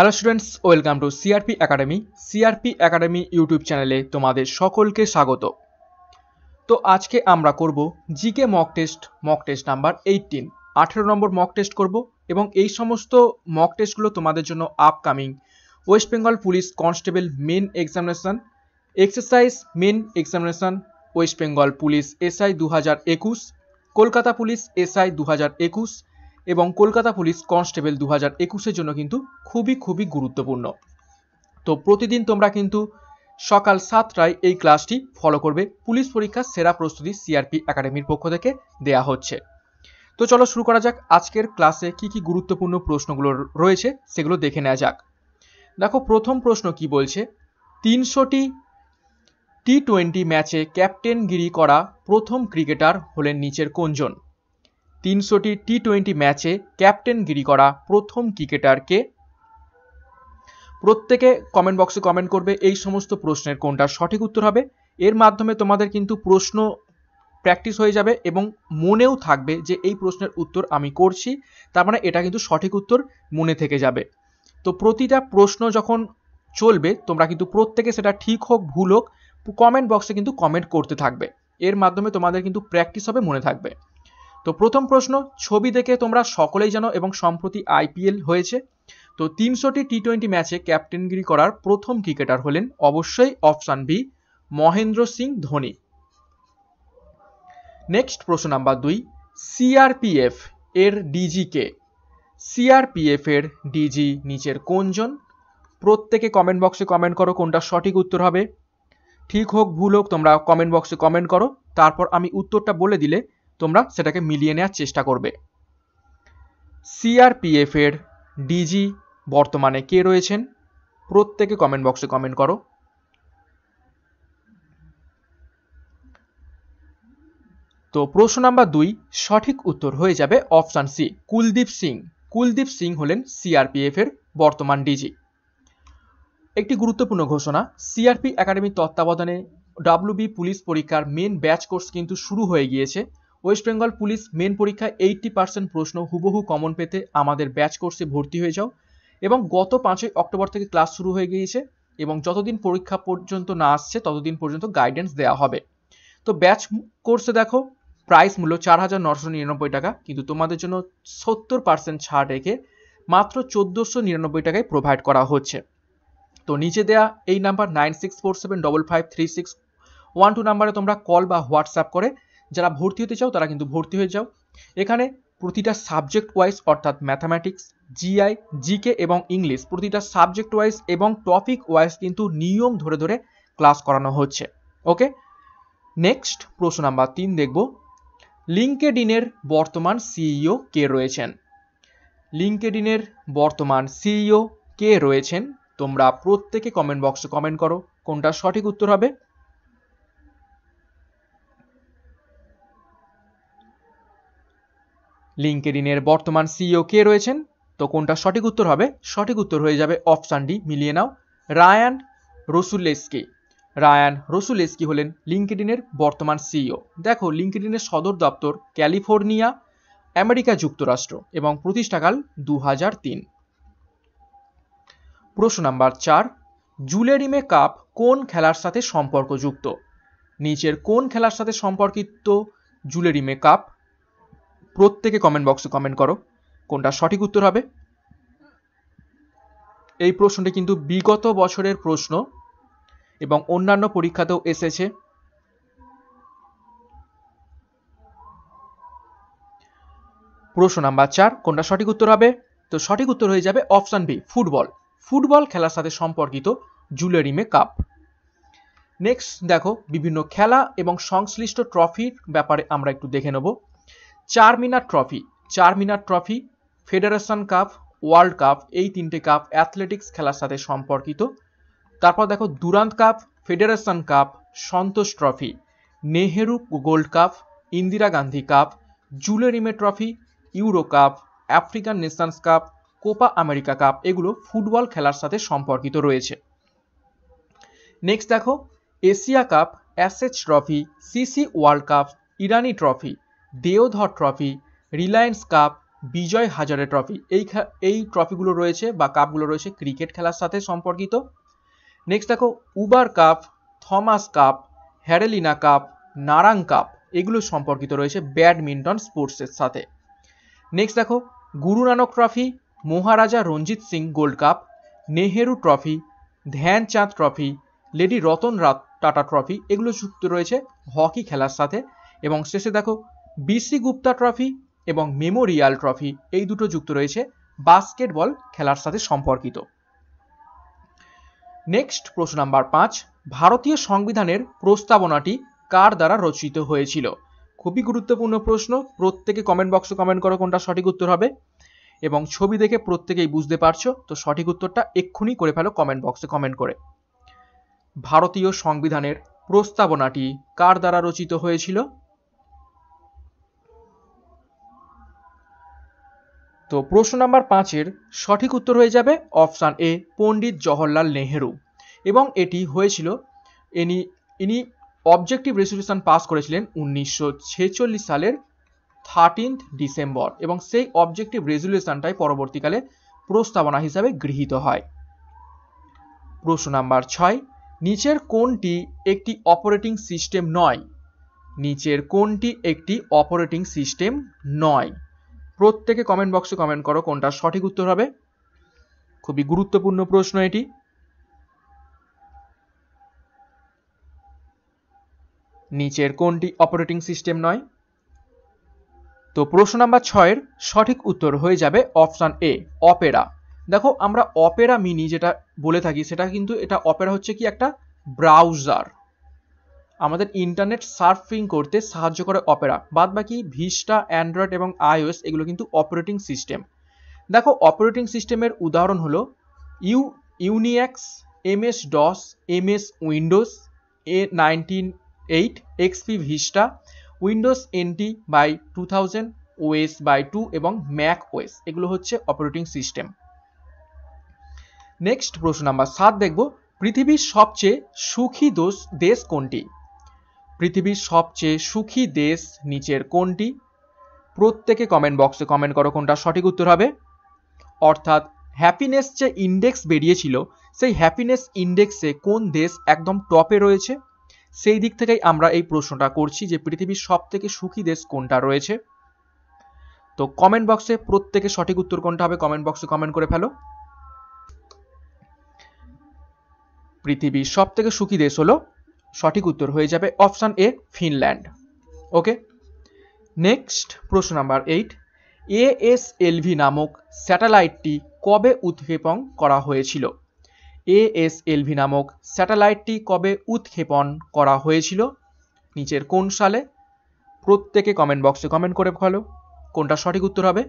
hello students welcome to CRP academy CRP academy YouTube চ্যানেলে তোমাদের সকলকে স্বাগত তো আজকে আমরা করব GK mock test mock test number eighteen আঠেরো নম্বর মক টেস্ট করব এবং এই সমস্ত মক টেস্টগুলো তোমাদের জন্য upcoming West Bengal police constable main examination exercise main examination West Bengal police SI দু হাজার একুশ কলকাতা পুলিশ এসআই দু হাজার একুশ এবং কলকাতা পুলিশ কনস্টেবল দু হাজার একুশের জন্য কিন্তু খুবই খুবই গুরুত্বপূর্ণ তো প্রতিদিন তোমরা কিন্তু সকাল সাতটায় এই ক্লাসটি ফলো করবে পুলিশ পরীক্ষার সেরা প্রস্তুতি সিআরপি একাডেমির পক্ষ থেকে দেয়া হচ্ছে তো চলো শুরু করা যাক আজকের ক্লাসে কি কি গুরুত্বপূর্ণ প্রশ্নগুলো রয়েছে সেগুলো দেখে নেওয়া যাক দেখো প্রথম প্রশ্ন কি বলছে তিনশোটি টি টোয়েন্টি ম্যাচে ক্যাপ্টেনগিরি করা প্রথম ক্রিকেটার হলেন নিচের কোনজন তিনশোটি টি টোয়েন্টি ম্যাচে ক্যাপ্টেনগিরি করা প্রথম ক্রিকেটারকে প্রত্যেকে কমেন্ট বক্সে কমেন্ট করবে এই সমস্ত প্রশ্নের কোনটা সঠিক উত্তর হবে এর মাধ্যমে তোমাদের কিন্তু প্রশ্ন প্র্যাকটিস হয়ে যাবে এবং মনেও থাকবে যে এই প্রশ্নের উত্তর আমি করছি তার মানে এটা কিন্তু সঠিক উত্তর মনে থেকে যাবে তো প্রতিটা প্রশ্ন যখন চলবে তোমরা কিন্তু প্রত্যেকে সেটা ঠিক হোক ভুল হোক কমেন্ট বক্সে কিন্তু কমেন্ট করতে থাকবে এর মাধ্যমে তোমাদের কিন্তু প্র্যাকটিস হবে মনে থাকবে তো প্রথম প্রশ্ন ছবি দেখে তোমরা সকলেই জানো এবং সম্প্রতি আইপিএল হয়েছে তো তিনশোটি টি টোয়েন্টি ম্যাচে ক্যাপ্টেনগিরি করার প্রথম ক্রিকেটার হলেন অবশ্যই option B Mahendra Singh Dhoni next প্রশ্ন নাম্বার দুই সিআরপিএফ এর ডিজি কে সিআরপিএফ এর ডিজি নিচের কোনজন প্রত্যেকে কমেন্ট বক্সে কমেন্ট করো কোনটা সঠিক উত্তর হবে ঠিক হোক ভুল হোক তোমরা কমেন্ট বক্সে কমেন্ট করো তারপর আমি উত্তরটা বলে দিলে তোমরা সেটাকে মিলিয়ে নেওয়ার চেষ্টা করবে সিআরপিএফ এর ডিজি বর্তমানে কে রয়েছেন প্রত্যেকে কমেন্ট বক্সে কমেন্ট করো তো প্রশ্ন নাম্বার দুই সঠিক উত্তর হয়ে যাবে অপশান সি কুলদীপ সিং কুলদীপ সিং হলেন সিআরপিএফ এর বর্তমান ডিজি একটি গুরুত্বপূর্ণ ঘোষণা সিআরপি একাডেমির তত্ত্বাবধানে ডাব্লিউবি পুলিশ পরীক্ষার মেন ব্যাচ কোর্স কিন্তু শুরু হয়ে গিয়েছে ওয়েস্ট বেঙ্গল পুলিশ মেন পরীক্ষায় এইটটি পার্সেন্ট প্রশ্ন হুবহু কমন পেতে আমাদের ব্যাচ কোর্সে ভর্তি হয়ে যাও এবং গত পাঁচই অক্টোবর থেকে ক্লাস শুরু হয়ে গিয়েছে এবং যতদিন পরীক্ষা পর্যন্ত না আসছে ততদিন পর্যন্ত গাইডেন্স দেওয়া হবে তো ব্যাচ কোর্সে দেখো প্রাইস মূল্য চার হাজার নশো নিরানব্বই টাকা কিন্তু তোমাদের জন্য সত্তর পার্সেন্ট ছাড় রেখে মাত্র চোদ্দোশো নিরানব্বই টাকায় প্রোভাইড করা হচ্ছে তো নিচে দেয়া এই number nine six four seven double five three six one two নাম্বারে তোমরা কল বা হোয়াটসঅ্যাপ করে যারা ভর্তি হতে চাও তারা কিন্তু ভর্তি হয়ে যাও এখানে প্রতিটা সাবজেক্ট ওয়াইজ অর্থাৎ ম্যাথামেটিক্স জিআই জিকে এবং ইংলিশ প্রতিটা সাবজেক্ট ওয়াইজ এবং টপিক ওয়াইজ কিন্তু নিয়ম ধরে ধরে ক্লাস করানো হচ্ছে ওকে নেক্সট প্রশ্ন নাম্বার তিন দেখব লিঙ্কেডিনের বর্তমান সিইও e কে রয়েছেন লিঙ্কেডিনের বর্তমান সিইও e কে রয়েছেন তোমরা প্রত্যেকে কমেন্ট বক্সে কমেন্ট করো কোনটা সঠিক উত্তর হবে লিঙ্কেডিনের বর্তমান সিইও কে রয়েছেন তো কোনটা সঠিক উত্তর হবে সঠিক উত্তর হয়ে যাবে অপশানটি মিলিয়ে নাও রায়ান রসুলেসকে রায়ান রসুলেসকি হলেন লিঙ্কেডিনের বর্তমান সিইও দেখো লিঙ্কেডিনের সদর দপ্তর ক্যালিফোর্নিয়া আমেরিকা যুক্তরাষ্ট্র এবং প্রতিষ্ঠাকাল দু প্রশ্ন নাম্বার চার জুলেরিমে কাপ কোন খেলার সাথে সম্পর্কযুক্ত নিচের কোন খেলার সাথে সম্পর্কিত জুলেরিমে কাপ প্রত্যেকে কমেন্ট বক্সে কমেন্ট করো কোনটা সঠিক উত্তর হবে এই প্রশ্নটি কিন্তু বিগত বছরের প্রশ্ন এবং অন্যান্য পরীক্ষাতেও এসেছে প্রশ্ন নাম্বার চার কোনটা সঠিক উত্তর হবে তো সঠিক উত্তর হয়ে যাবে অপশান বি ফুটবল ফুটবল খেলার সাথে সম্পর্কিত জুলেরিমে কাপ নেক্সট দেখো বিভিন্ন খেলা এবং সংশ্লিষ্ট ট্রফির ব্যাপারে আমরা একটু দেখে নেবো Charminar trophy Charminar trophy federation cup world cup এই তিনটে কাপ অ্যাথলেটিক্স খেলার সাথে সম্পর্কিত তারপর দেখো Durand cup federation cup Santosh trophy Nehru gold cup Indira Gandhi cup Jules Rimet trophy Euro cup African Nations cup Copa America cup এগুলো ফুটবল খেলার সাথে সম্পর্কিত রয়েছে নেক্সট দেখো Asia cup Ashes trophy CC world cup Irani trophy Deodhar trophy Reliance cup Vijay Hazare trophy এই এই ট্রফিগুলো রয়েছে বা কাপগুলো রয়েছে ক্রিকেট খেলার সাথে সম্পর্কিত নেক্সট দেখো উবার কাপ থমাস কাপ হ্যারেলিনা কাপ নারাং কাপ এগুলো সম্পর্কিত রয়েছে ব্যাডমিন্টন স্পোর্টসের সাথে নেক্সট দেখো Guru Nanak trophy Maharaja Ranjit Singh gold cup Nehru trophy Dhyan Chand trophy lady Ratan Tata trophy এগুলো যুক্ত রয়েছে হকি খেলার সাথে এবং শেষে দেখো বিসি গুপ্তা ট্রফি এবং মেমোরিয়াল ট্রফি এই দুটো যুক্ত রয়েছে বাস্কেটবল খেলার সাথে সম্পর্কিত নেক্সট প্রশ্ন নাম্বার পাঁচ ভারতীয় সংবিধানের প্রস্তাবনাটি কার দ্বারা রচিত হয়েছিল খুবই গুরুত্বপূর্ণ প্রশ্ন প্রত্যেকে কমেন্ট বক্সে কমেন্ট করো কোনটা সঠিক উত্তর হবে এবং ছবি দেখে প্রত্যেকেই বুঝতে পারছো তো সঠিক উত্তরটা এক্ষুনি করে ফেলো কমেন্ট বক্সে কমেন্ট করে ভারতীয় সংবিধানের প্রস্তাবনাটি কার দ্বারা রচিত হয়েছিল তো প্রশ্ন নাম্বার পাঁচের সঠিক উত্তর হয়ে যাবে অপশান এ পণ্ডিত জওহরলাল নেহেরু এবং এটি হয়েছিল ইনি ইনি অবজেক্টিভ রেজলিউশন পাস করেছিলেন উনিশশো সালের থার্টিন্থ ডিসেম্বর এবং সেই অবজেক্টিভ রেজলিউশনটাই পরবর্তীকালে প্রস্তাবনা হিসাবে গৃহীত হয় প্রশ্ন নাম্বার ছয় নিচের কোনটি একটি অপারেটিং সিস্টেম নয় নিচের কোনটি একটি অপারেটিং সিস্টেম নয় প্রত্যেকে কমেন্ট বক্সে কমেন্ট করো কোনটা সঠিক উত্তর হবে খুবই গুরুত্বপূর্ণ প্রশ্ন এটি নিচের কোনটি অপারেটিং সিস্টেম নয় তো প্রশ্ন নাম্বার ছয়ের সঠিক উত্তর হয়ে যাবে অপশান এ অপেরা দেখো আমরা অপেরা মিনি যেটা বলে থাকি সেটা কিন্তু এটা অপেরা হচ্ছে কি একটা ব্রাউজার আমাদের ইন্টারনেট সার্ফিং করতে সাহায্য করে অপেরা বাদ বাকি ভিস্টা অ্যান্ড্রয়েড এবং আইওএস এগুলো কিন্তু অপারেটিং সিস্টেম দেখো অপারেটিং সিস্টেমের উদাহরণ হলো U UNIX MS DOS MS Windows এ nineteen eight XP Vista Windows NT by two thousand OS by two এবং ম্যাক ওএস এগুলো হচ্ছে অপারেটিং সিস্টেম নেক্সট প্রশ্ন নাম্বার সাত দেখব পৃথিবীর সবচেয়ে সুখী দোষ দেশ কোনটি পৃথিবীর সবচেয়ে সুখী দেশ নিচের কোনটি প্রত্যেকে কমেন্ট বক্সে কমেন্ট করো কোনটা সঠিক উত্তর হবে অর্থাৎ হ্যাপিনেস যে ইন্ডেক্স বেরিয়েছিল সেই হ্যাপিনেস ইন্ডেক্সে কোন দেশ একদম টপে রয়েছে সেই দিক থেকেই আমরা এই প্রশ্নটা করছি যে পৃথিবীর সব থেকে সুখী দেশ কোনটা রয়েছে তো কমেন্ট বক্সে প্রত্যেকে সঠিক উত্তর কোনটা হবে কমেন্ট বক্সে কমেন্ট করে ফেলো পৃথিবীর সব থেকে সুখী দেশ হলো সঠিক উত্তর হয়ে যাবে option A Finland okay next প্রশ্ন নাম্বার এইট এএসএলভি নামক স্যাটেলাইটটি কবে উৎক্ষেপণ করা হয়েছিল এএসএলভি নামক স্যাটেলাইটটি কবে উৎক্ষেপণ করা হয়েছিল নিচের কোন সালে প্রত্যেকে কমেন্ট বক্সে কমেন্ট করে ফলো কোনটা সঠিক উত্তর হবে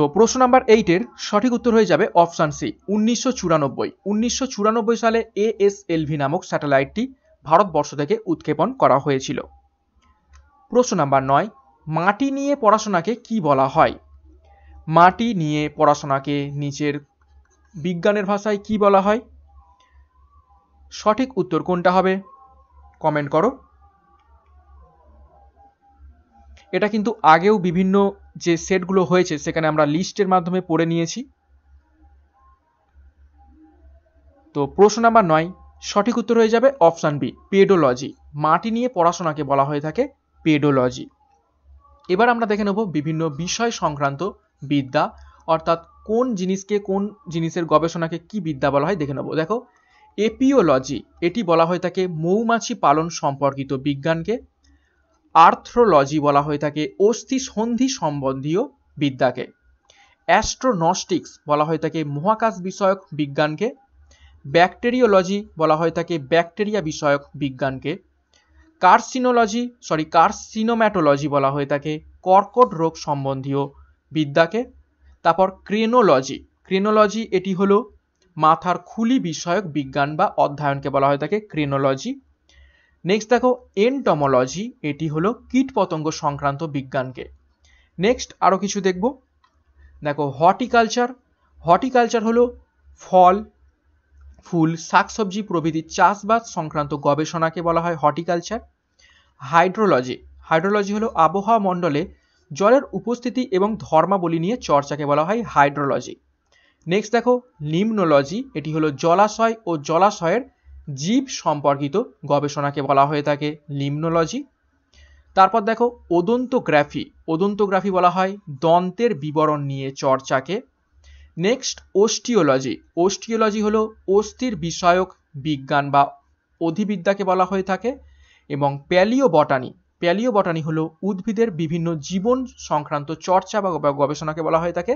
তো প্রশ্ন নাম্বার এইটের সঠিক উত্তর হয়ে যাবে অপশান সি উনিশশো চুরানব্বই উনিশশো চুরানব্বই সালে এলভি নামক স্যাটেলাইটটি ভারতবর্ষ থেকে উৎক্ষেপণ করা হয়েছিল প্রশ্ন নাম্বার নয় মাটি নিয়ে পড়াশোনাকে কি বলা হয় মাটি নিয়ে পড়াশোনাকে নিচের বিজ্ঞানের ভাষায় কি বলা হয় সঠিক উত্তর কোনটা হবে কমেন্ট করো এটা কিন্তু আগেও বিভিন্ন যে সেটগুলো হয়েছে সেখানে আমরা লিস্টের মাধ্যমে পড়ে নিয়েছি তো প্রশ্ন নাম্বার নয় সঠিক উত্তর হয়ে যাবে অপশান বি পেডোলজি মাটি নিয়ে পড়াশোনাকে বলা হয়ে থাকে পেডোলজি এবার আমরা দেখে নেব বিভিন্ন বিষয় সংক্রান্ত বিদ্যা অর্থাৎ কোন জিনিসকে কোন জিনিসের গবেষণাকে কি বিদ্যা বলা হয় দেখে নেব দেখো এপিওলজি এটি বলা হয়ে থাকে মৌমাছি পালন সম্পর্কিত বিজ্ঞানকে আর্থ্রোলজি বলা হয়ে থাকে অস্থি সন্ধি সম্বন্ধীয় বিদ্যাকে অ্যাস্ট্রোনস্টিক্স বলা হয়ে থাকে মহাকাশ বিষয়ক বিজ্ঞানকে ব্যাকটেরিওলজি বলা হয়ে থাকে ব্যাকটেরিয়া বিষয়ক বিজ্ঞানকে কার্সিনোলজি সরি কার্সিনোম্যাটোলজি বলা হয়ে থাকে কর্কট রোগ সম্বন্ধীয় বিদ্যাকে তারপর ক্রেনোলজি ক্রেনোলজি এটি হলো মাথার খুলি বিষয়ক বিজ্ঞান বা অধ্যয়নকে বলা হয়ে থাকে ক্রেনোলজি নেক্সট দেখো এনটমোলজি এটি হলো কীটপতঙ্গ সংক্রান্ত বিজ্ঞানকে নেক্সট আরও কিছু দেখব দেখো হর্টিকালচার হর্টিকালচার হলো ফল ফুল শাকসবজি প্রভৃতি চাষবাস সংক্রান্ত গবেষণাকে বলা হয় হর্টিকালচার হাইড্রোলজি হাইড্রোলজি হলো আবহাওয়া মণ্ডলে জলের উপস্থিতি এবং ধর্মাবলী নিয়ে চর্চাকে বলা হয় হাইড্রোলজি নেক্সট দেখো নিম্নোলজি এটি হলো জলাশয় ও জলাশয়ের জীব সম্পর্কিত গবেষণাকে বলা হয়ে থাকে লিমনোলজি তারপর দেখো ওদন্তোগ্রাফি ওদন্তোগ্রাফি বলা হয় দন্তের বিবরণ নিয়ে চর্চাকে নেক্সট ওস্টিওলজি ওস্টিওলজি হল অস্থির বিষয়ক বিজ্ঞান বা অধিবিদ্যাকে বলা হয়ে থাকে এবং প্যালিও বটানি প্যালিও বটানি হলো উদ্ভিদের বিভিন্ন জীবন সংক্রান্ত চর্চা বা গবেষণাকে বলা হয়ে থাকে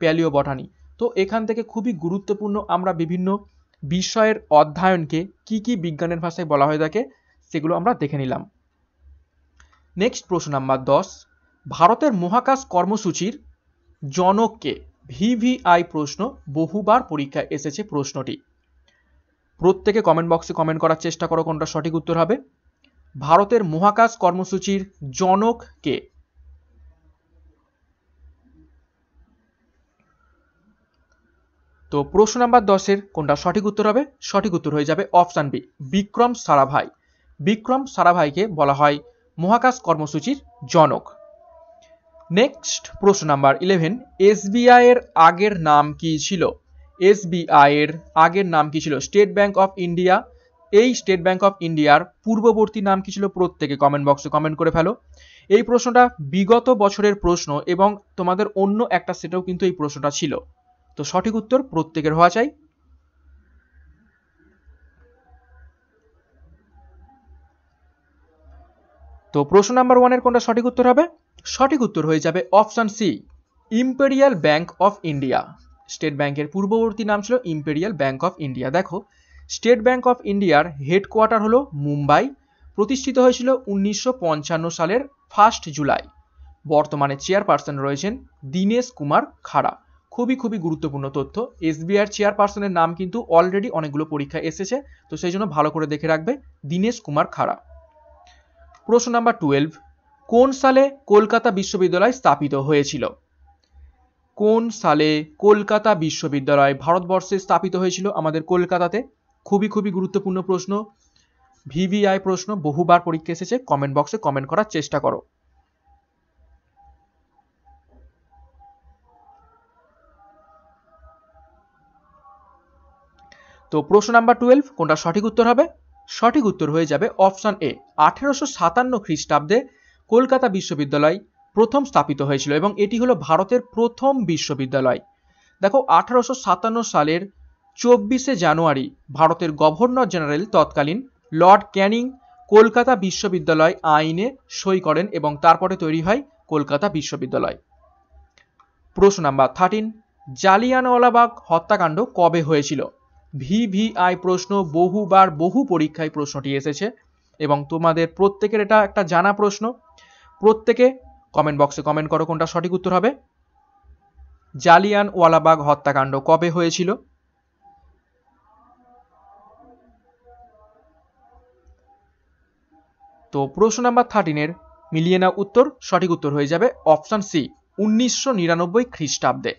প্যালিও বটানি তো এখান থেকে খুবই গুরুত্বপূর্ণ আমরা বিভিন্ন বিষয়ের অধ্যয়নকে কি কি বিজ্ঞানের ভাষায় বলা হয়ে থাকে সেগুলো আমরা দেখে নিলাম নেক্সট প্রশ্ন নাম্বার দশ ভারতের মহাকাশ কর্মসূচির জনককে ভিভিআই প্রশ্ন বহুবার পরীক্ষায় এসেছে প্রশ্নটি প্রত্যেকে কমেন্ট বক্সে কমেন্ট করার চেষ্টা করো কোনটা সঠিক উত্তর হবে ভারতের মহাকাশ কর্মসূচির জনককে তো প্রশ্ন নাম্বার দশের কোনটা সঠিক উত্তর হবে সঠিক উত্তর হয়ে যাবে অপশান বি বিক্রম সারাভাই বিক্রম সারাভাইকে বলা হয় মহাকাশ কর্মসূচির জনক নেক্সট প্রশ্ন নাম্বার ইলেভেন এসবিআই এর আগের নাম কি ছিল এসবিআই এর আগের নাম কি ছিল স্টেট ব্যাংক অফ ইন্ডিয়া এই স্টেট ব্যাংক অফ ইন্ডিয়ার পূর্ববর্তী নাম কি ছিল প্রত্যেকে কমেন্ট বক্সে কমেন্ট করে ফেলো এই প্রশ্নটা বিগত বছরের প্রশ্ন এবং তোমাদের অন্য একটা সেটেও কিন্তু এই প্রশ্নটা ছিল তো সঠিক উত্তর প্রত্যেকের হওয়া চাই তো প্রশ্ন নাম্বার ওয়ানের কোনটা সঠিক উত্তর হবে সঠিক উত্তর হয়ে যাবে option C Imperial Bank of India State ব্যাংকের পূর্ববর্তী নাম ছিল ইম্পেরিয়াল ব্যাংক অফ ইন্ডিয়া দেখো স্টেট ব্যাংক অফ ইন্ডিয়ার হেডকোয়ার্টার হলো মুম্বাই প্রতিষ্ঠিত হয়েছিল উনিশশো সালের ফার্স্ট জুলাই বর্তমানে চেয়ারপারসন রয়েছেন দীনেশ কুমার খাড়া খুবই খুবই গুরুত্বপূর্ণ তথ্য এসবিআর চেয়ারপারসনের নাম কিন্তু অলরেডি অনেকগুলো পরীক্ষায় এসেছে তো সেই জন্য ভালো করে দেখে রাখবে দীনেশ কুমার খাড়া প্রশ্ন নাম্বার টুয়েলভ কোন সালে কলকাতা বিশ্ববিদ্যালয় স্থাপিত হয়েছিল কোন সালে কলকাতা বিশ্ববিদ্যালয় ভারতবর্ষে স্থাপিত হয়েছিল আমাদের কলকাতাতে খুবই খুবই গুরুত্বপূর্ণ প্রশ্ন ভিভিআই প্রশ্ন বহুবার পরীক্ষা এসেছে কমেন্ট বক্সে কমেন্ট করার চেষ্টা করো তো প্রশ্ন নাম্বার টুয়েলভ কোনটা সঠিক উত্তর হবে সঠিক উত্তর হয়ে যাবে অপশন এ আঠেরোশো সাতান্ন খ্রিস্টাব্দে কলকাতা বিশ্ববিদ্যালয় প্রথম স্থাপিত হয়েছিল এবং এটি হলো ভারতের প্রথম বিশ্ববিদ্যালয় দেখো আঠারোশো সাতান্ন সালের চব্বিশে জানুয়ারি ভারতের গভর্নর জেনারেল তৎকালীন লর্ড ক্যানিং কলকাতা বিশ্ববিদ্যালয় আইনে সই করেন এবং তারপরে তৈরি হয় কলকাতা বিশ্ববিদ্যালয় প্রশ্ন নাম্বার থার্টিন জালিয়ানওয়ালাবাগ হত্যাকাণ্ড কবে হয়েছিল ভিভিআই প্রশ্ন বহুবার বহু পরীক্ষায় প্রশ্নটি এসেছে এবং তোমাদের প্রত্যেকের এটা একটা জানা প্রশ্ন প্রত্যেকে কমেন্ট বক্সে কমেন্ট করো কোনটা সঠিক উত্তর হবে জালিয়ান ওয়ালাবাগ হত্যাকাণ্ড কবে হয়েছিল তো প্রশ্ন নাম্বার থার্টিনের মিলিয়ে উত্তর সঠিক উত্তর হয়ে যাবে অপশান সি উনিশশো নিরানব্বই খ্রিস্টাব্দে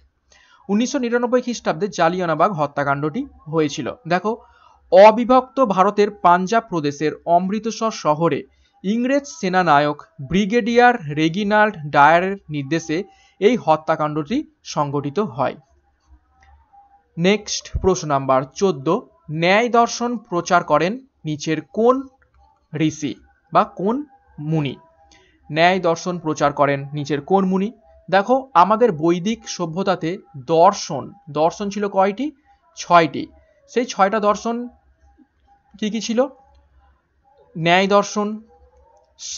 উনিশশো নিরানব্বই খ্রিস্টাব্দে জালিয়ানাবাগ হত্যাকাণ্ডটি হয়েছিল দেখো অবিভক্ত ভারতের পাঞ্জাব প্রদেশের অমৃতসর শহরে ইংরেজ সেনানায়ক ব্রিগেডিয়ার রেগিনাল্ড ডায়ারের নির্দেশে এই হত্যাকাণ্ডটি সংগঠিত হয় নেক্সট প্রশ্ন নাম্বার চোদ্দ ন্যায় দর্শন প্রচার করেন নিচের কোন ঋষি বা কোন মুনি ন্যায় দর্শন প্রচার করেন নিচের কোন মুনি দেখো আমাদের বৈদিক সভ্যতাতে দর্শন দর্শন ছিল কয়টি ছয়টি সেই ছয়টা দর্শন কি কি ছিল ন্যায় দর্শন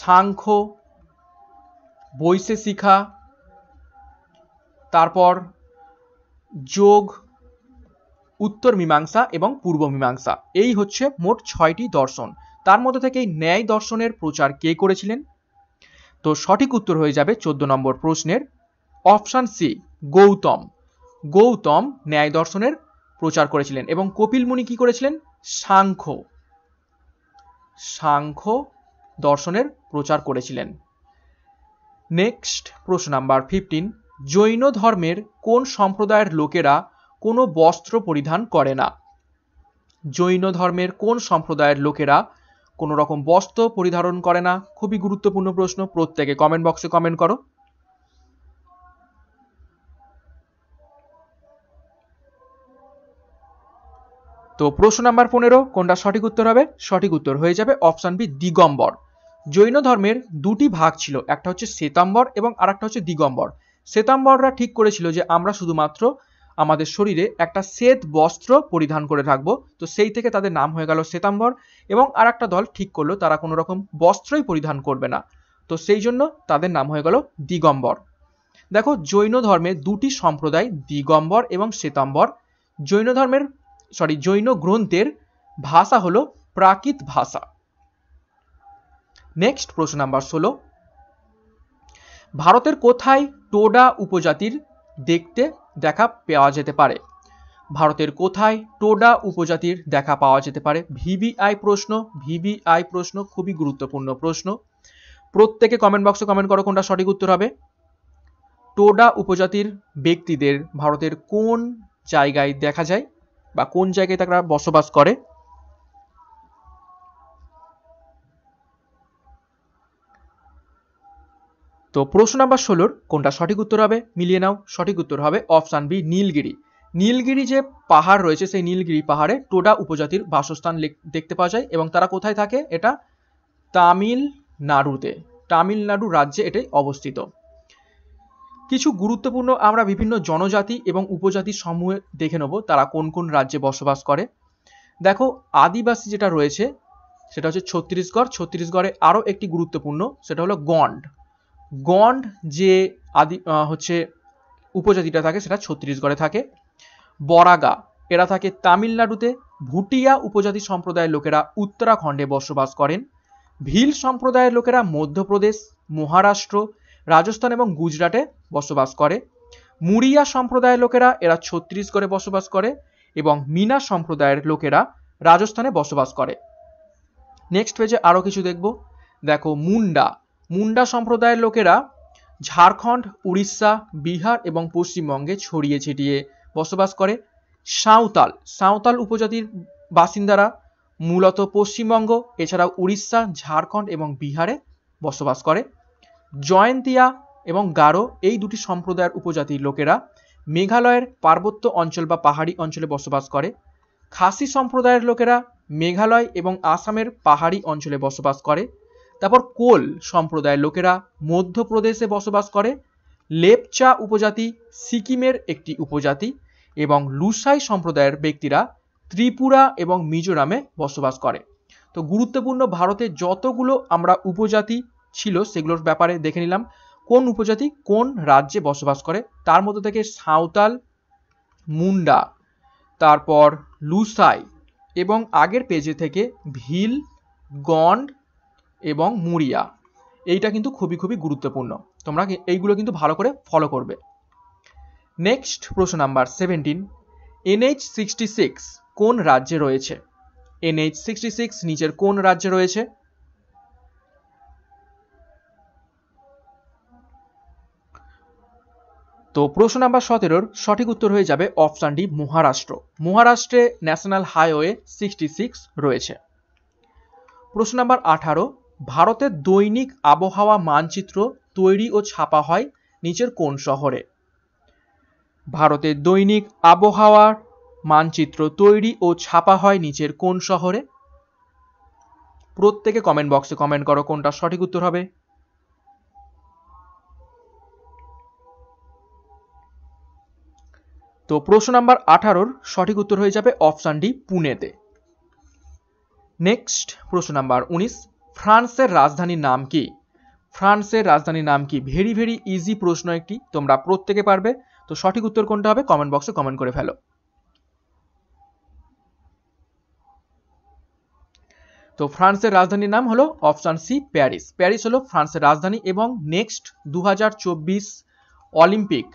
সাংখ্য বৈশেষিকা তারপর যোগ উত্তর মীমাংসা এবং পূর্ব মীমাংসা এই হচ্ছে মোট ছয়টি দর্শন তার মধ্যে থেকে ন্যায় দর্শনের প্রচার কে করেছিলেন তো সঠিক উত্তর হয়ে যাবে চোদ্দ নম্বর প্রশ্নের অপশান সি গৌতম গৌতম ন্যায় দর্শনের প্রচার করেছিলেন এবং কপিল মুনি কি করেছিলেন সাংখ্য সাংখ্য দর্শনের প্রচার করেছিলেন নেক্সট প্রশ্ন নাম্বার ফিফটিন জৈন ধর্মের কোন সম্প্রদায়ের লোকেরা কোনো বস্ত্র পরিধান করে না জৈন ধর্মের কোন সম্প্রদায়ের লোকেরা কোনো রকম বস্ত্র পরিধারণ করে না খুবই গুরুত্বপূর্ণ প্রশ্ন প্রত্যেকে কমেন্ট বক্সে কমেন্ট করো তো প্রশ্ন নাম্বার পনেরো কোনটা সঠিক উত্তর হবে সঠিক উত্তর হয়ে যাবে অপশান বি দিগম্বর জৈন ধর্মের দুটি ভাগ ছিল একটা হচ্ছে শ্বেতাম্বর এবং আর একটা হচ্ছে দিগম্বর শ্বেতাম্বররা ঠিক করেছিল যে আমরা শুধুমাত্র আমাদের শরীরে একটা শ্বেত বস্ত্র পরিধান করে থাকবো তো সেই থেকে তাদের নাম হয়ে গেল শ্বেতাম্বর এবং আর একটা দল ঠিক করলো তারা কোনো রকম বস্ত্রই পরিধান করবে না তো সেই জন্য তাদের নাম হয়ে গেল দিগম্বর দেখো জৈন ধর্মে দুটি সম্প্রদায় দিগম্বর এবং শ্বেতাম্বর জৈন ধর্মের সরি জৈন গ্রন্থের ভাষা হলো প্রাকৃত ভাষা নেক্সট প্রশ্ন নাম্বার ষোলো ভারতের কোথায় টোডা উপজাতির দেখতে দেখা পাওয়া যেতে পারে ভারতের কোথায় টোডা উপজাতির দেখা পাওয়া যেতে পারে ভিভিআই প্রশ্ন ভিভিআই প্রশ্ন খুবই গুরুত্বপূর্ণ প্রশ্ন প্রত্যেকে কমেন্ট বক্সে কমেন্ট করো কোনটা সঠিক উত্তর হবে টোডা উপজাতির ব্যক্তিদের ভারতের কোন জায়গায় দেখা যায় বা কোন জায়গায় তারা বসবাস করে তো প্রশ্ন নাম্বার ষোলোর কোনটা সঠিক উত্তর হবে মিলিয়ে নাও সঠিক উত্তর হবে অপশান বি নীলগিরি নীলগিরি যে পাহাড় রয়েছে সেই নীলগিরি পাহাড়ে টোডা উপজাতির বাসস্থান দেখতে পাওয়া যায় এবং তারা কোথায় থাকে এটা তামিলনাড়ুতে তামিলনাড়ু রাজ্যে এটাই অবস্থিত কিছু গুরুত্বপূর্ণ আমরা বিভিন্ন জনজাতি এবং উপজাতি সমূহে দেখে নেব তারা কোন কোন রাজ্যে বসবাস করে দেখো আদিবাসী যেটা রয়েছে সেটা হচ্ছে ছত্তিশগড় ছত্তিশগড়ে আরও একটি গুরুত্বপূর্ণ সেটা হলো গন্ড গন্ড যে আদি হচ্ছে উপজাতিটা থাকে সেটা ছত্তিশগড়ে থাকে বরাগা এরা থাকে তামিলনাড়ুতে ভুটিয়া উপজাতি সম্প্রদায়ের লোকেরা উত্তরাখণ্ডে বসবাস করেন ভিল সম্প্রদায়ের লোকেরা মধ্যপ্রদেশ মহারাষ্ট্র রাজস্থান এবং গুজরাটে বসবাস করে মুড়িয়া সম্প্রদায়ের লোকেরা এরা ছত্তিশগড়ে বসবাস করে এবং মিনা সম্প্রদায়ের লোকেরা রাজস্থানে বসবাস করে নেক্সট পেজে আরও কিছু দেখব দেখো মুন্ডা মুন্ডা সম্প্রদায়ের লোকেরা ঝাড়খণ্ড উড়িষ্যা বিহার এবং পশ্চিমবঙ্গে ছড়িয়ে ছিটিয়ে বসবাস করে সাঁওতাল সাঁওতাল উপজাতির বাসিন্দারা মূলত পশ্চিমবঙ্গ এছাড়াও উড়িষ্যা ঝাড়খণ্ড এবং বিহারে বসবাস করে জয়ন্তিয়া এবং গারো এই দুটি সম্প্রদায়ের উপজাতির লোকেরা মেঘালয়ের পার্বত্য অঞ্চল বা পাহাড়ি অঞ্চলে বসবাস করে খাসি সম্প্রদায়ের লোকেরা মেঘালয় এবং আসামের পাহাড়ি অঞ্চলে বসবাস করে তারপর কোল সম্প্রদায়ের লোকেরা মধ্যপ্রদেশে বসবাস করে লেপচা উপজাতি সিকিমের একটি উপজাতি এবং লুসাই সম্প্রদায়ের ব্যক্তিরা ত্রিপুরা এবং মিজোরামে বসবাস করে তো গুরুত্বপূর্ণ ভারতে যতগুলো আমরা উপজাতি ছিল সেগুলোর ব্যাপারে দেখে নিলাম কোন উপজাতি কোন রাজ্যে বসবাস করে তার মধ্যে থেকে সাঁওতাল মুন্ডা তারপর লুসাই এবং আগের পেজে থেকে ভিল গন্ড এবং মুড়িয়া এইটা কিন্তু খুবই খুবই গুরুত্বপূর্ণ তোমরা এইগুলো কিন্তু ভালো করে ফলো করবে নেক্সট প্রশ্ন number seventeen NH sixty six কোন রাজ্যে রয়েছে এনএইচ সিক্সটি সিক্স নিচের কোন রাজ্যে রয়েছে তো প্রশ্ন নাম্বার সতেরোর সঠিক উত্তর হয়ে যাবে অপশান ডি মহারাষ্ট্র মহারাষ্ট্রে ন্যাশনাল হাইওয়ে সিক্সটি সিক্স রয়েছে প্রশ্ন নাম্বার আঠারো ভারতের দৈনিক আবহাওয়া মানচিত্র তৈরি ও ছাপা হয় নিচের কোন শহরে ভারতের দৈনিক আবহাওয়ার মানচিত্র তৈরি ও ছাপা হয় নিচের কোন শহরে প্রত্যেকে কমেন্ট বক্সে কমেন্ট করো কোনটা সঠিক উত্তর হবে তো প্রশ্ন নাম্বার আঠারোর সঠিক উত্তর হয়ে যাবে অপশান ডি পুনেতে নেক্সট প্রশ্ন নাম্বার উনিশ ফ্রান্সের রাজধানীর নাম কি ফ্রান্সের রাজধানীর নাম কি ভেরি ভেরি ইজি প্রশ্ন একটি তোমরা প্রত্যেকে পারবে তো সঠিক উত্তর কোনটা হবে কমেন্ট বক্সে কমেন্ট করে ফেলো তো ফ্রান্সের রাজধানীর নাম হলো অপশান সি প্যারিস প্যারিস হলো ফ্রান্সের রাজধানী এবং নেক্সট দু অলিম্পিক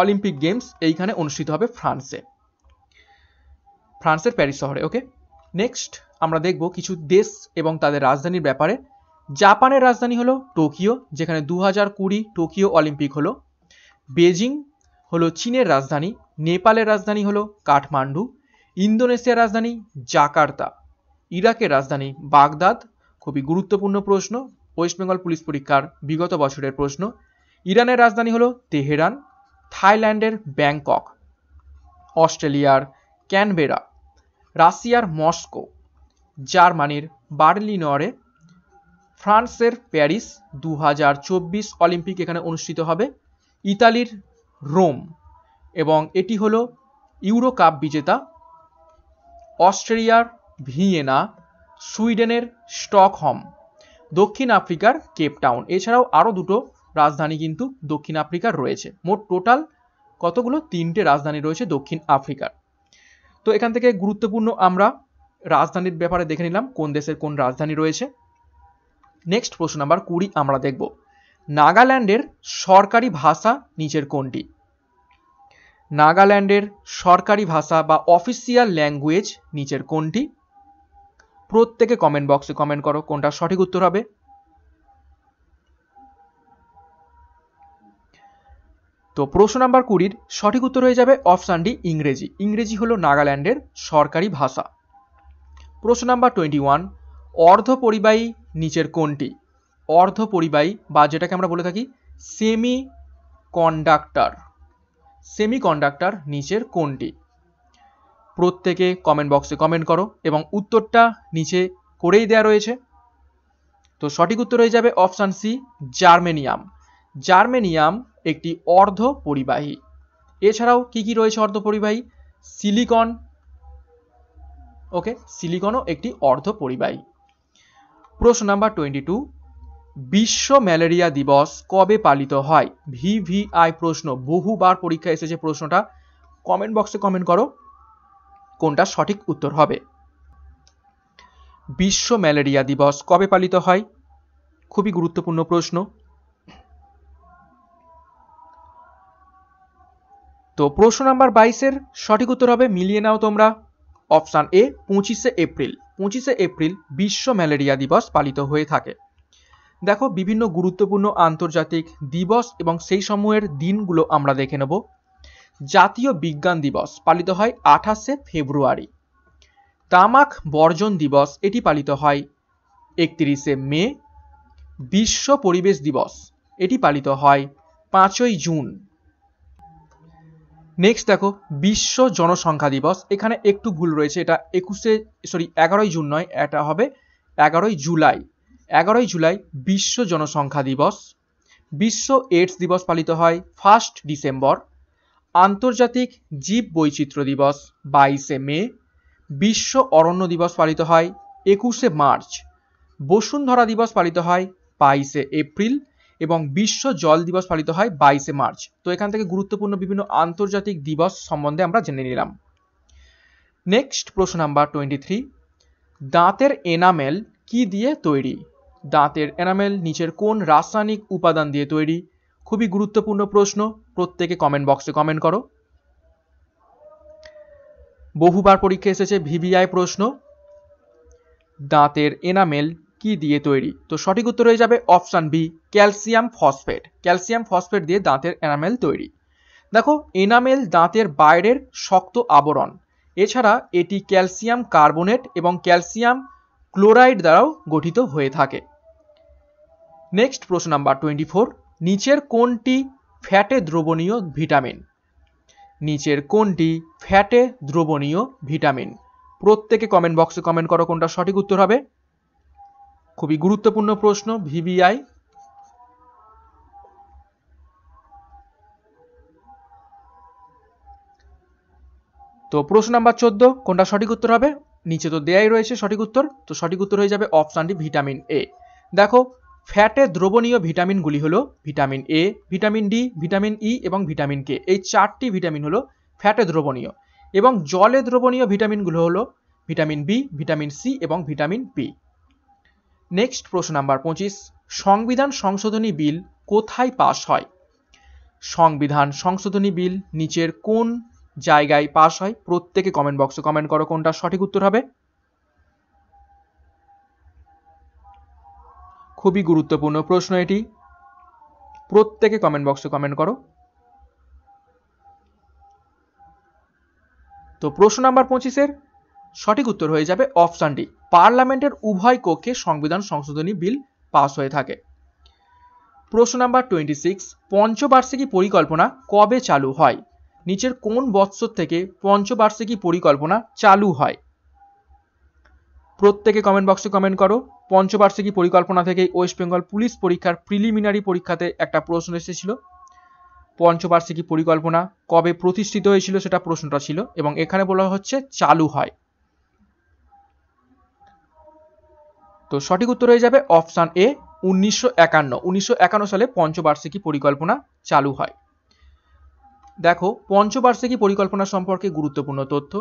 অলিম্পিক গেমস এইখানে অনুষ্ঠিত হবে ফ্রান্সে ফ্রান্সের প্যারিস শহরে ওকে নেক্সট আমরা দেখব কিছু দেশ এবং তাদের রাজধানীর ব্যাপারে জাপানের রাজধানী হলো টোকিও যেখানে দু হাজার কুড়ি টোকিও অলিম্পিক হলো বেজিং হলো চীনের রাজধানী নেপালের রাজধানী হলো কাঠমান্ডু ইন্দোনেশিয়ার রাজধানী জাকার্তা ইরাকের রাজধানী বাগদাদ খুবই গুরুত্বপূর্ণ প্রশ্ন ওয়েস্ট বেঙ্গল পুলিশ পরীক্ষার বিগত বছরের প্রশ্ন ইরানের রাজধানী হলো তেহরান থাইল্যান্ডের ব্যাংকক অস্ট্রেলিয়ার ক্যানবেরা রাশিয়ার মস্কো জার্মানির বার্লিনরে ফ্রান্সের প্যারিস দু অলিম্পিক এখানে অনুষ্ঠিত হবে ইতালির রোম এবং এটি হল ইউরো কাপ বিজেতা অস্ট্রেলিয়ার ভিয়েনা সুইডেনের স্টকহোম দক্ষিণ আফ্রিকার কেপটাউন এছাড়াও আরও দুটো রাজধানী কিন্তু দক্ষিণ আফ্রিকার রয়েছে মোট টোটাল কতগুলো তিনটে রাজধানী রয়েছে দক্ষিণ আফ্রিকার তো এখান থেকে গুরুত্বপূর্ণ আমরা রাজধানীর ব্যাপারে দেখে নিলাম কোন দেশের কোন রাজধানী রয়েছে নেক্সট প্রশ্ন নাম্বার কুড়ি আমরা দেখব নাগাল্যান্ডের সরকারি ভাষা নিচের কোনটি নাগাল্যান্ডের সরকারি ভাষা বা অফিসিয়াল ল্যাঙ্গুয়েজ নিচের কোনটি প্রত্যেকে কমেন্ট বক্সে কমেন্ট করো কোনটা সঠিক উত্তর হবে তো প্রশ্ন নাম্বার কুড়ির সঠিক উত্তর হয়ে যাবে অপশান ডি ইংরেজি ইংরেজি হলো নাগাল্যান্ডের সরকারি ভাষা প্রশ্ন নাম্বার টোয়েন্টি ওয়ান অর্ধ পরিবাহী নিচের কোনটি পরিবাহী বা যেটাকে আমরা বলে থাকি সেমি কন্ডাক্টার সেমি কন্ডাক্টার নিচের কোনটি প্রত্যেকে কমেন্ট বক্সে কমেন্ট করো এবং উত্তরটা নিচে করেই দেয়া রয়েছে তো সঠিক উত্তর হয়ে যাবে অপশান সি জার্মেনিয়াম জার্মেনিয়াম একটি অর্ধ পরিবাহী এছাড়াও কি কি রয়েছে অর্ধ পরিবাহী সিলিকন ওকে সিলিকনও একটি অর্ধ পরিবাহী প্রশ্ন নাম্বার টোয়েন্টি টু বিশ্ব ম্যালেরিয়া দিবস কবে পালিত হয় ভিভিআই প্রশ্ন বহুবার পরীক্ষা এসেছে প্রশ্নটা কমেন্ট বক্সে কমেন্ট করো কোনটা সঠিক উত্তর হবে বিশ্ব ম্যালেরিয়া দিবস কবে পালিত হয় খুবই গুরুত্বপূর্ণ প্রশ্ন তো প্রশ্ন নাম্বার বাইশের সঠিক উত্তর হবে মিলিয়ে নাও তোমরা অপশান এ পঁচিশে এপ্রিল পঁচিশে এপ্রিল বিশ্ব ম্যালেরিয়া দিবস পালিত হয়ে থাকে দেখো বিভিন্ন গুরুত্বপূর্ণ আন্তর্জাতিক দিবস এবং সেই সময়ের দিনগুলো আমরা দেখে নেব জাতীয় বিজ্ঞান দিবস পালিত হয় আঠাশে ফেব্রুয়ারি তামাক বর্জন দিবস এটি পালিত হয় একত্রিশে মে বিশ্ব পরিবেশ দিবস এটি পালিত হয় পাঁচই জুন নেক্সট দেখো বিশ্ব জনসংখ্যা দিবস এখানে একটু ভুল রয়েছে এটা একুশে সরি এগারোই জুন নয় এটা হবে এগারোই জুলাই এগারোই জুলাই বিশ্ব জনসংখ্যা দিবস বিশ্ব এইডস দিবস পালিত হয় ফার্স্ট ডিসেম্বর আন্তর্জাতিক জীব বৈচিত্র্য দিবস বাইশে মে বিশ্ব অরণ্য দিবস পালিত হয় একুশে মার্চ বসুন্ধরা দিবস পালিত হয় বাইশে এপ্রিল এবং বিশ্ব জল দিবস পালিত হয় বাইশে মার্চ তো এখান থেকে গুরুত্বপূর্ণ বিভিন্ন আন্তর্জাতিক দিবস সম্বন্ধে আমরা জেনে নিলাম নেক্সট প্রশ্ন নাম্বার টোয়েন্টি থ্রি দাঁতের এনামেল কি দিয়ে তৈরি দাঁতের এনামেল নিচের কোন রাসায়নিক উপাদান দিয়ে তৈরি খুবই গুরুত্বপূর্ণ প্রশ্ন প্রত্যেকে কমেন্ট বক্সে কমেন্ট করো বহুবার পরীক্ষা এসেছে ভিভিআই প্রশ্ন দাঁতের এনামেল কি দিয়ে তৈরি তো সঠিক উত্তর হয়ে যাবে option B calcium phosphate calcium phosphate দিয়ে দাঁতের এনামেল তৈরি দেখো এনামেল দাঁতের বাইরের শক্ত আবরণ এছাড়া এটি ক্যালসিয়াম কার্বোনেট এবং ক্যালসিয়াম ক্লোরাইড দ্বারাও গঠিত হয়ে থাকে নেক্সট প্রশ্ন নাম্বার টোয়েন্টি ফোর নিচের কোনটি ফ্যাটে দ্রবণীয় ভিটামিন নিচের কোনটি ফ্যাটে দ্রবণীয় ভিটামিন প্রত্যেকে কমেন্ট বক্সে কমেন্ট করো কোনটা সঠিক উত্তর হবে খুবই গুরুত্বপূর্ণ প্রশ্ন ভিবিআই তো প্রশ্ন নাম্বার চোদ্দ কোনটা সঠিক উত্তর হবে নিচে তো দেয়াই রয়েছে সঠিক উত্তর তো সঠিক উত্তর হয়ে যাবে অপশানটি ভিটামিন এ দেখো ফ্যাটে দ্রবণীয় ভিটামিনগুলি হলো vitamin A vitamin D vitamin E এবং ভিটামিন কে এই চারটি ভিটামিন হলো ফ্যাটে দ্রবণীয় এবং জলে দ্রবণীয় ভিটামিনগুলো হলো ভিটামিন বি ভিটামিন সি এবং ভিটামিন পি নেক্সট প্রশ্ন নাম্বার পঁচিশ সংবিধান সংশোধনী বিল কোথায় পাশ হয় সংবিধান সংশোধনী বিল নিচের কোন জায়গায় পাশ হয় প্রত্যেকে কমেন্ট বক্সে কমেন্ট করো কোনটা সঠিক উত্তর হবে খুবই গুরুত্বপূর্ণ প্রশ্ন এটি প্রত্যেকে কমেন্ট বক্সে কমেন্ট করো তো প্রশ্ন নাম্বার পঁচিশের সঠিক উত্তর হয়ে যাবে ডি পার্লামেন্টের উভয় কক্ষে সংবিধান সংশোধনী বিল পাস হয়ে থাকে প্রশ্ন নাম্বার টোয়েন্টি সিক্স পঞ্চবার্ষিকী পরিকল্পনা কবে চালু হয় নিচের কোন বৎসর থেকে পঞ্চবার্ষিকী পরিকল্পনা চালু হয় প্রত্যেকে কমেন্ট বক্সে কমেন্ট করো পঞ্চবার্ষিকী পরিকল্পনা থেকে ওয়েস্ট বেঙ্গল পুলিশ পরীক্ষার প্রিলিমিনারি পরীক্ষাতে একটা প্রশ্ন এসেছিল পঞ্চবার্ষিকী পরিকল্পনা কবে প্রতিষ্ঠিত হয়েছিল সেটা প্রশ্নটা ছিল এবং এখানে বলা হচ্ছে চালু হয় তো সঠিক উত্তর হয়ে যাবে অপশান এ উনিশশো একান্ন উনিশশো একান্ন সালে পঞ্চবার্ষিকী পরিকল্পনা চালু হয় দেখো পঞ্চবার্ষিকী পরিকল্পনা সম্পর্কে গুরুত্বপূর্ণ তথ্য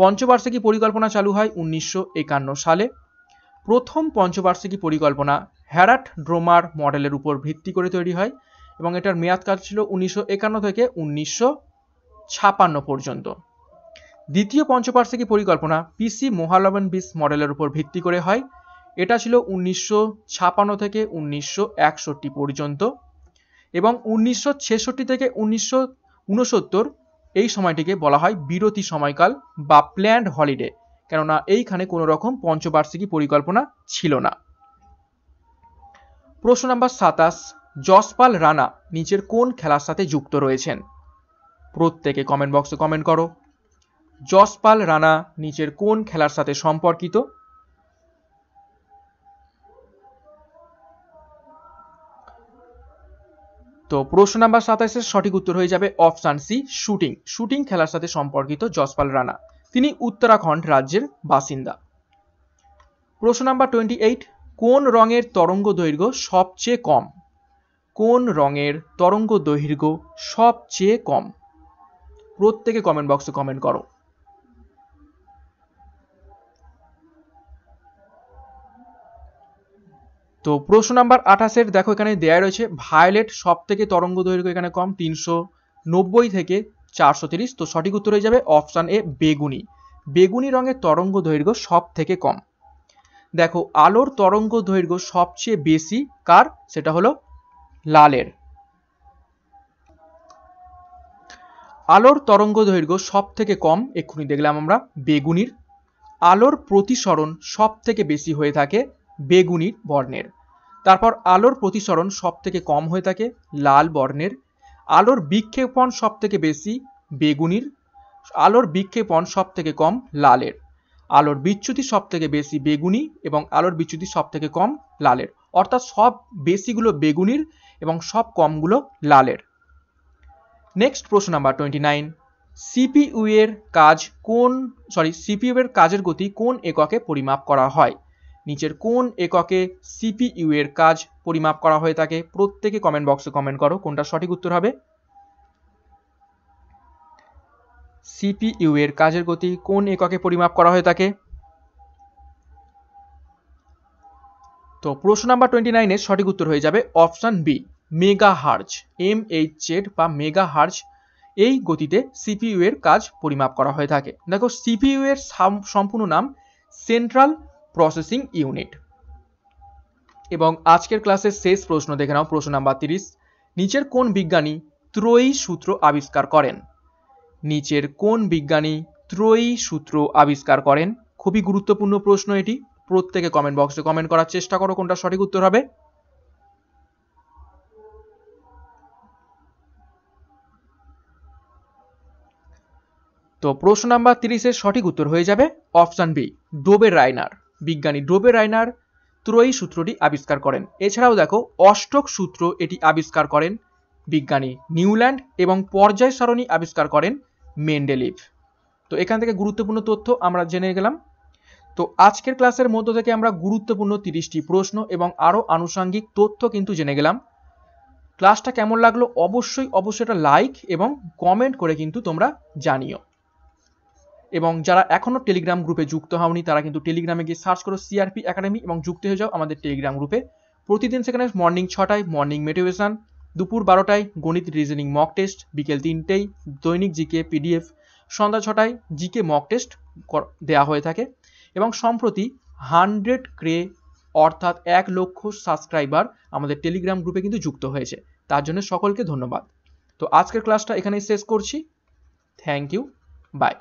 পঞ্চবার্ষিকী পরিকল্পনা চালু হয় উনিশশো একান্ন সালে প্রথম পঞ্চবার্ষিকী পরিকল্পনা হ্যারাট ড্রোমার মডেলের উপর ভিত্তি করে তৈরি হয় এবং এটার মেয়াদকাল ছিল উনিশশো একান্ন থেকে উনিশশো ছাপান্ন পর্যন্ত দ্বিতীয় পঞ্চবার্ষিকী পরিকল্পনা পিসি মোহালবন বিস মডেলের উপর ভিত্তি করে হয় এটা ছিল উনিশশো ছাপান্ন থেকে উনিশশো একষট্টি পর্যন্ত এবং উনিশশো ছেষট্টি থেকে উনিশশো উনসত্তর এই সময়টিকে বলা হয় বিরতি সময়কাল বা প্ল্যান্ড হলিডে কেননা এইখানে কোনো রকম পঞ্চবার্ষিকী পরিকল্পনা ছিল না প্রশ্ন নাম্বার সাতাশ যশপাল রানা নিচের কোন খেলার সাথে যুক্ত রয়েছেন প্রত্যেকে কমেন্ট বক্সে কমেন্ট করো যশপাল রানা নিচের কোন খেলার সাথে সম্পর্কিত তো প্রশ্ন নাম্বার সাতাইশের সঠিক উত্তর হয়ে যাবে অপশান সি শুটিং শুটিং খেলার সাথে সম্পর্কিত জসপাল রানা তিনি উত্তরাখণ্ড রাজ্যের বাসিন্দা প্রশ্ন নাম্বার টোয়েন্টি এইট কোন রঙের তরঙ্গ দৈর্ঘ্য সবচেয়ে কম কোন রঙের তরঙ্গ দৈর্ঘ্য সবচেয়ে কম প্রত্যেকে কমেন্ট বক্সে কমেন্ট করো তো প্রশ্ন নাম্বার আঠাশের দেখো এখানে দেয়া রয়েছে ভায়োলেট সব থেকে তরঙ্গ দৈর্ঘ্য এখানে কম তিনশো নব্বই থেকে চারশো তিরিশ তো সঠিক উত্তর হয়ে যাবে অপশান এ বেগুনি বেগুনি রঙের তরঙ্গ দৈর্ঘ্য সব থেকে কম দেখো আলোর তরঙ্গ দৈর্ঘ্য সবচেয়ে বেশি কার সেটা হলো লালের আলোর তরঙ্গ দৈর্ঘ্য সব থেকে কম এক্ষুনি দেখলাম আমরা বেগুনির আলোর প্রতিসরণ সব থেকে বেশি হয়ে থাকে বেগুনি বর্ণের তারপর আলোর প্রতিসরণ সব থেকে কম হয়ে থাকে লাল বর্ণের আলোর বিক্ষেপণ সব থেকে বেশি বেগুনির আলোর বিক্ষেপণ সব থেকে কম লালের আলোর বিচ্যুতি সব থেকে বেশি বেগুনি এবং আলোর বিচ্যুতি সব থেকে কম লালের অর্থাৎ সব বেশিগুলো বেগুনির এবং সব কমগুলো লালের নেক্সট প্রশ্ন নাম্বার টোয়েন্টি নাইন সিপিইউ এর কাজ কোন সরি সিপিইউ এর কাজের গতি কোন এককে পরিমাপ করা হয় নিচের কোন এককে সিপিইউ এর কাজ পরিমাপ করা হয়ে থাকে প্রত্যেকে কমেন্ট বক্সে কমেন্ট করো কোনটা সঠিক উত্তর হবে সিপিইউ এর কাজের গতি কোন এককে পরিমাপ করা হয়ে থাকে তো প্রশ্ন নাম্বার টোয়েন্টি নাইনের সঠিক উত্তর হয়ে যাবে option B megahertz M H Z বা মেগা হার্জ এই গতিতে সিপিইউ এর কাজ পরিমাপ করা হয়ে থাকে দেখো সিপিইউ এর সম্পূর্ণ নাম সেন্ট্রাল প্রসেসিং ইউনিট এবং আজকের ক্লাসের শেষ প্রশ্ন দেখে নাও প্রশ্ন নাম্বার তিরিশ নিচের কোন বিজ্ঞানী ত্রয়ী সূত্র আবিষ্কার করেন নিচের কোন বিজ্ঞানী ত্রয়ী সূত্র আবিষ্কার করেন খুবই গুরুত্বপূর্ণ প্রশ্ন এটি প্রত্যেকে কমেন্ট বক্সে কমেন্ট করার চেষ্টা করো কোনটা সঠিক উত্তর হবে তো প্রশ্ন নাম্বার তিরিশের সঠিক উত্তর হয়ে যাবে অপশান বি ডোবে রাইনার বিজ্ঞানী ডোবে রাইনার ত্রয়ী সূত্রটি আবিষ্কার করেন এছাড়াও দেখো অষ্টক সূত্র এটি আবিষ্কার করেন বিজ্ঞানী নিউল্যান্ড এবং পর্যায় সারণী আবিষ্কার করেন মেন্ডেলিভ তো এখান থেকে গুরুত্বপূর্ণ তথ্য আমরা জেনে গেলাম তো আজকের ক্লাসের মধ্য থেকে আমরা গুরুত্বপূর্ণ তিরিশটি প্রশ্ন এবং আরও আনুষাঙ্গিক তথ্য কিন্তু জেনে গেলাম ক্লাসটা কেমন লাগলো অবশ্যই অবশ্যই এটা লাইক এবং কমেন্ট করে কিন্তু তোমরা জানিও এবং যারা এখনও টেলিগ্রাম গ্রুপে যুক্ত হওনি তারা কিন্তু টেলিগ্রামে গিয়ে সার্চ করো সিআরপি একাডেমি এবং যুক্ত হয়ে যাও আমাদের টেলিগ্রাম গ্রুপে প্রতিদিন সেখানে মর্নিং ছটায় মর্নিং মেটিভেশন দুপুর বারোটায় গণিত রিজনিং মক টেস্ট বিকেল তিনটেই দৈনিক জিকে পিডিএফ সন্ধ্যা ছটায় জিকে মক টেস্ট দেওয়া হয়ে থাকে এবং সম্প্রতি হান্ড্রেড ক্রে অর্থাৎ এক লক্ষ সাবস্ক্রাইবার আমাদের টেলিগ্রাম গ্রুপে কিন্তু যুক্ত হয়েছে তার জন্য সকলকে ধন্যবাদ তো আজকের ক্লাসটা এখানেই শেষ করছি থ্যাংক ইউ বাই